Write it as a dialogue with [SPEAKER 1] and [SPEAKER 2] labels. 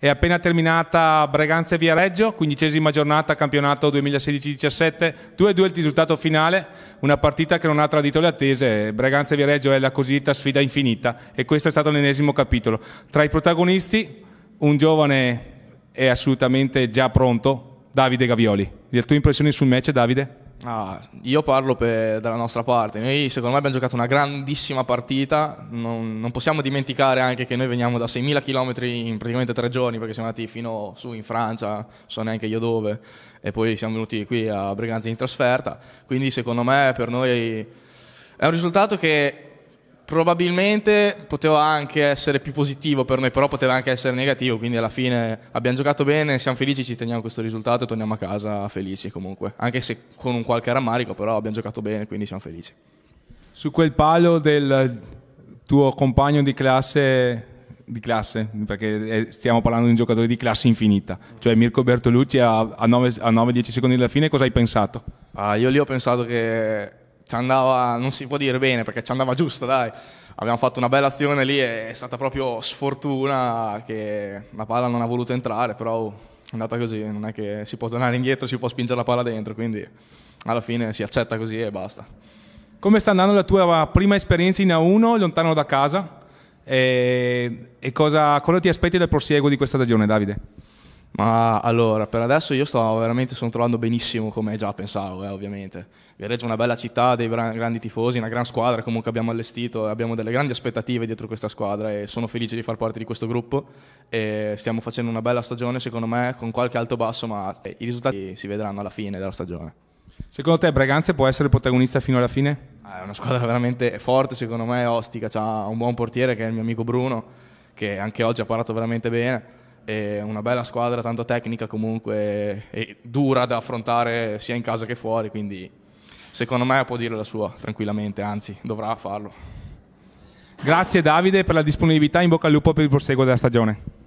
[SPEAKER 1] È appena terminata Breganza e Viareggio, quindicesima giornata campionato 2016-17, 2-2 il risultato finale, una partita che non ha tradito le attese, Breganza e Viareggio è la cosiddetta sfida infinita e questo è stato l'ennesimo capitolo. Tra i protagonisti un giovane è assolutamente già pronto, Davide Gavioli. Le tue impressioni sul match Davide?
[SPEAKER 2] Ah, io parlo per, dalla nostra parte, noi secondo me abbiamo giocato una grandissima partita, non, non possiamo dimenticare anche che noi veniamo da 6.000 km in praticamente tre giorni perché siamo andati fino su in Francia, so neanche io dove, e poi siamo venuti qui a Breganza in trasferta, quindi secondo me per noi è un risultato che probabilmente poteva anche essere più positivo per noi, però poteva anche essere negativo, quindi alla fine abbiamo giocato bene, siamo felici, ci teniamo questo risultato e torniamo a casa felici comunque, anche se con un qualche rammarico, però abbiamo giocato bene, quindi siamo
[SPEAKER 1] felici. Su quel palo del tuo compagno di classe, di classe perché eh, stiamo parlando di un giocatore di classe infinita, cioè Mirko Bertolucci a, 9-10 secondi della fine, cosa hai pensato? Ah,
[SPEAKER 2] io lì ho pensato che ci andava, non si può dire bene perché ci andava giusto, dai. Abbiamo fatto una bella azione lì, è stata proprio sfortuna che la palla non ha voluto entrare, però oh, è andata così, non è che si può tornare indietro, si può spingere la palla dentro, quindi
[SPEAKER 1] alla fine si accetta così e basta. Come sta andando la tua prima esperienza in A1 lontano da casa? E, e cosa, cosa ti aspetti dal prosieguo di questa stagione, Davide?
[SPEAKER 2] Ma allora, per adesso io sto veramente sono trovando benissimo come già pensavo, eh, ovviamente. Viareggio è una bella città, dei grandi tifosi, una gran squadra comunque abbiamo allestito, e abbiamo delle grandi aspettative dietro questa squadra e sono felice di far parte di questo gruppo e stiamo facendo una bella stagione secondo me con qualche alto basso, ma eh, i risultati si vedranno alla fine della stagione.
[SPEAKER 1] Secondo te Breganze può essere protagonista fino alla fine? Ah, è una squadra
[SPEAKER 2] veramente forte, secondo me, ostica, ha un buon portiere che è il mio amico Bruno, che anche oggi ha parlato veramente bene è una bella squadra, tanto tecnica comunque, e dura da affrontare sia in casa che fuori, quindi secondo me può dire la sua tranquillamente, anzi dovrà farlo.
[SPEAKER 1] Grazie Davide per la disponibilità, in bocca al lupo per il proseguo della stagione.